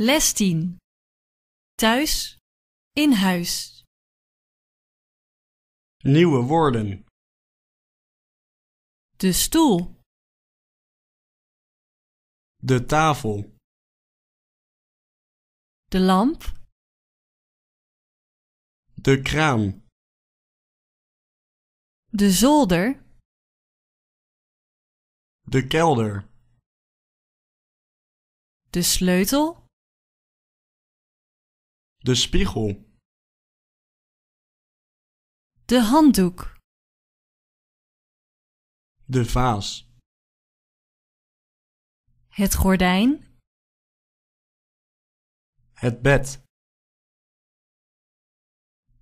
Les 10. Thuis, in huis. Nieuwe woorden. De stoel. De tafel. De lamp. De kraan. De zolder. De kelder. De sleutel. De spiegel. De handdoek. De vaas. Het gordijn. Het bed.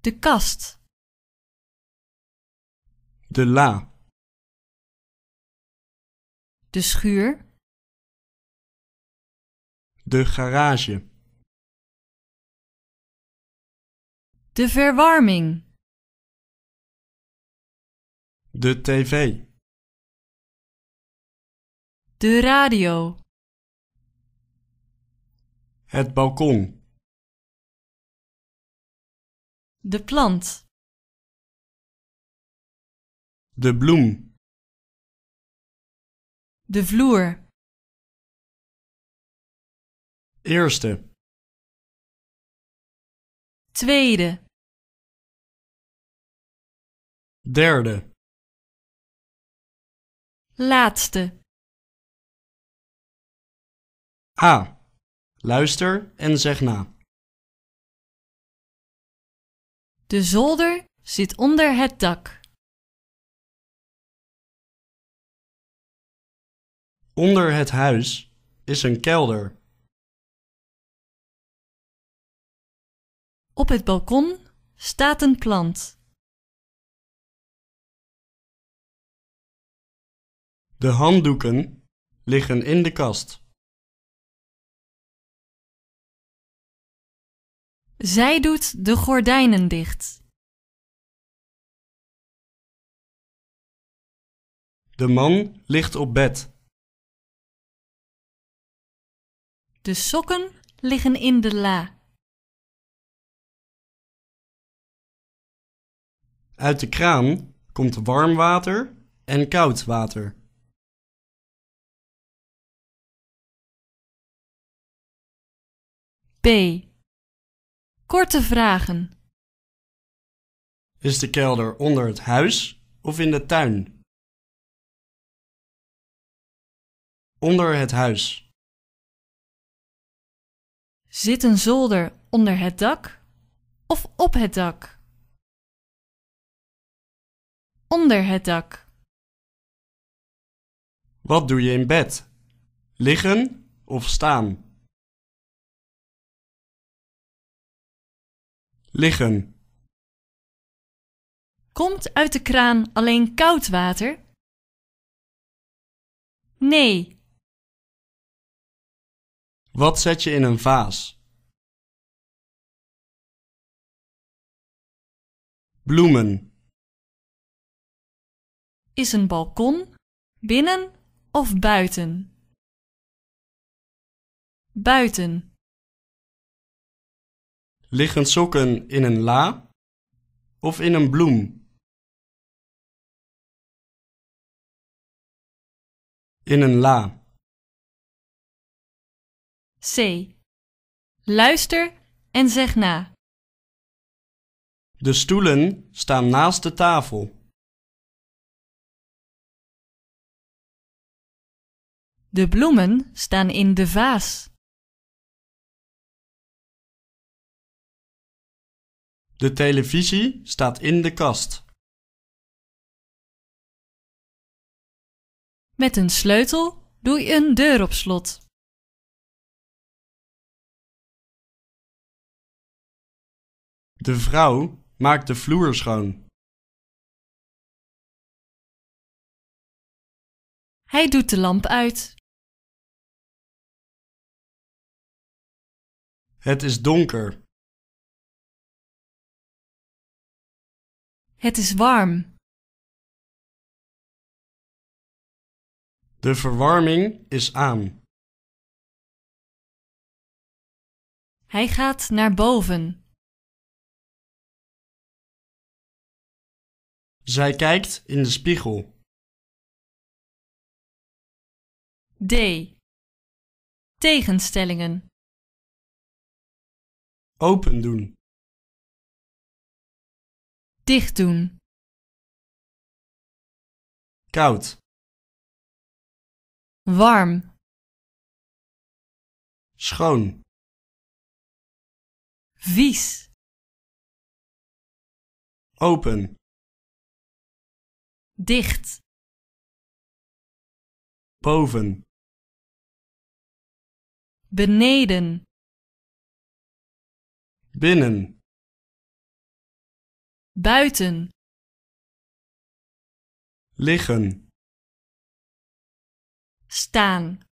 De kast. De la. De schuur. De garage. De verwarming. De tv. De radio. Het balkon. De plant. De bloem. De vloer. Eerste. Tweede derde laatste a luister en zeg na de zolder zit onder het dak Onder het huis is een kelder. Op het balkon staat een plant. De handdoeken liggen in de kast. Zij doet de gordijnen dicht. De man ligt op bed. De sokken liggen in de la. Uit de kraan komt warm water en koud water. B. Korte vragen. Is de kelder onder het huis of in de tuin? Onder het huis. Zit een zolder onder het dak of op het dak? Onder het dak. Wat doe je in bed? Liggen of staan? liggen. Komt uit de kraan alleen koud water? Nee. Wat zet je in een vaas? Bloemen. Is een balkon binnen of buiten? Buiten. Liggen sokken in een la of in een bloem? In een la. C. Luister en zeg na. De stoelen staan naast de tafel. De bloemen staan in de vaas. De televisie staat in de kast. Met een sleutel doe je een deur op slot. De vrouw maakt de vloer schoon. Hij doet de lamp uit. Het is donker. Het is warm. De verwarming is aan. Hij gaat naar boven. Zij kijkt in de spiegel. D. Tegenstellingen. Open doen. Dicht doen. Koud. Warm. Schoon. Vies. Open. Dicht. Boven. Beneden. Binnen buiten liggen staan